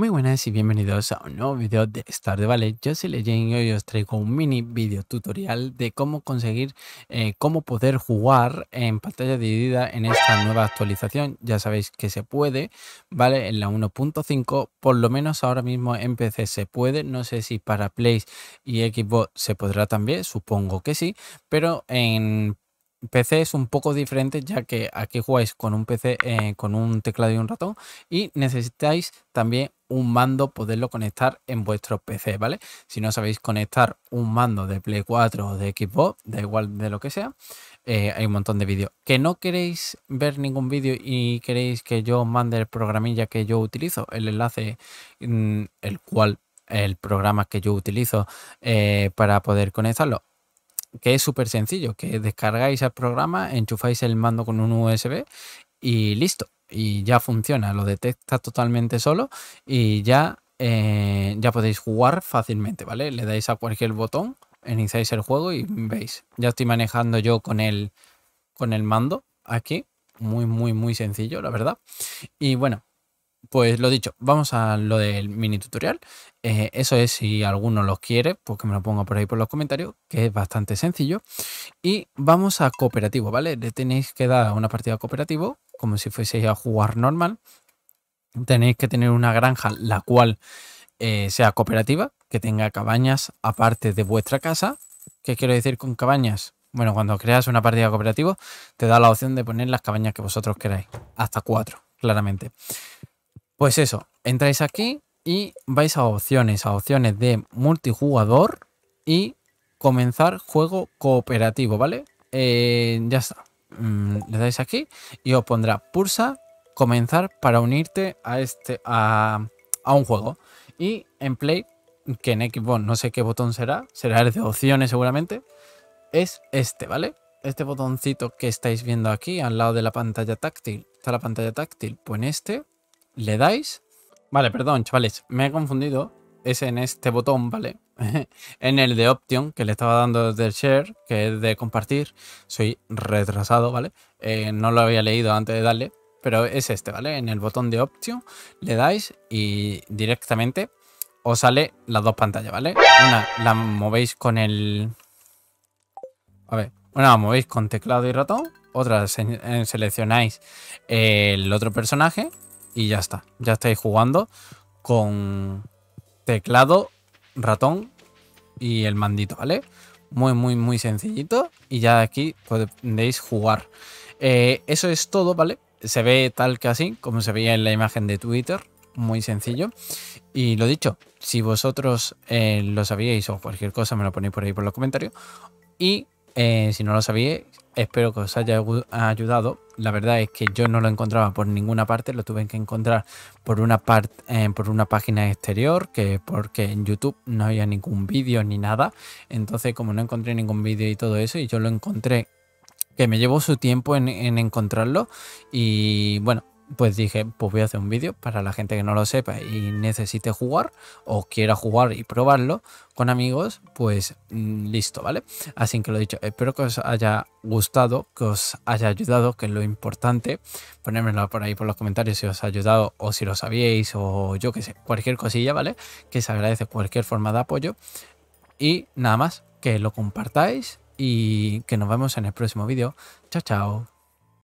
Muy buenas y bienvenidos a un nuevo vídeo de Star de Vale Yo soy Leyen y hoy os traigo un mini vídeo tutorial de cómo conseguir, eh, cómo poder jugar en pantalla dividida en esta nueva actualización. Ya sabéis que se puede, ¿vale? En la 1.5, por lo menos ahora mismo en PC se puede. No sé si para Play y Xbox se podrá también, supongo que sí, pero en PC es un poco diferente ya que aquí jugáis con un PC, eh, con un teclado y un ratón y necesitáis también un mando, poderlo conectar en vuestro PC, ¿vale? Si no sabéis conectar un mando de Play 4 o de Xbox, da igual de lo que sea, eh, hay un montón de vídeos. Que no queréis ver ningún vídeo y queréis que yo os mande el programilla que yo utilizo, el enlace, mm, el cual, el programa que yo utilizo eh, para poder conectarlo. Que es súper sencillo, que descargáis el programa, enchufáis el mando con un USB y listo y ya funciona, lo detecta totalmente solo y ya, eh, ya podéis jugar fácilmente, ¿vale? Le dais a cualquier botón, iniciáis el juego y veis. Ya estoy manejando yo con el, con el mando aquí, muy, muy, muy sencillo, la verdad. Y bueno, pues lo dicho, vamos a lo del mini tutorial. Eh, eso es si alguno los quiere, pues que me lo ponga por ahí por los comentarios, que es bastante sencillo. Y vamos a cooperativo, ¿vale? Le tenéis que dar una partida cooperativo como si fueseis a jugar normal. Tenéis que tener una granja la cual eh, sea cooperativa, que tenga cabañas aparte de vuestra casa. ¿Qué quiero decir con cabañas? Bueno, cuando creas una partida cooperativa, te da la opción de poner las cabañas que vosotros queráis, hasta cuatro, claramente. Pues eso, entráis aquí y vais a opciones, a opciones de multijugador y comenzar juego cooperativo, ¿vale? Eh, ya está. Mm, le dais aquí y os pondrá pulsa comenzar para unirte a este a, un juego y en play que en Xbox no sé qué botón será será el de opciones seguramente es este vale este botoncito que estáis viendo aquí al lado de la pantalla táctil está la pantalla táctil pues en este le dais vale perdón chavales me he confundido es en este botón vale en el de Option que le estaba dando del share, que es de compartir. Soy retrasado, ¿vale? Eh, no lo había leído antes de darle, pero es este, ¿vale? En el botón de Option le dais y directamente os sale las dos pantallas, ¿vale? Una la movéis con el... A ver, una la movéis con teclado y ratón, otra eh, seleccionáis el otro personaje y ya está. Ya estáis jugando con teclado ratón y el mandito, ¿vale? Muy, muy, muy sencillito. Y ya aquí podéis jugar. Eh, eso es todo, ¿vale? Se ve tal que así, como se veía en la imagen de Twitter. Muy sencillo. Y lo dicho, si vosotros eh, lo sabíais o cualquier cosa, me lo ponéis por ahí por los comentarios. Y eh, si no lo sabíais, Espero que os haya ayudado. La verdad es que yo no lo encontraba por ninguna parte, lo tuve que encontrar por una, eh, por una página exterior, que porque en YouTube no había ningún vídeo ni nada. Entonces, como no encontré ningún vídeo y todo eso, y yo lo encontré, que me llevó su tiempo en encontrarlo. Y bueno, pues dije, pues voy a hacer un vídeo para la gente que no lo sepa y necesite jugar o quiera jugar y probarlo con amigos, pues mm, listo, ¿vale? Así que lo dicho, espero que os haya gustado, que os haya ayudado, que es lo importante. Ponérmelo por ahí por los comentarios si os ha ayudado o si lo sabíais o yo qué sé, cualquier cosilla, ¿vale? Que se agradece cualquier forma de apoyo. Y nada más, que lo compartáis y que nos vemos en el próximo vídeo. Chao, chao.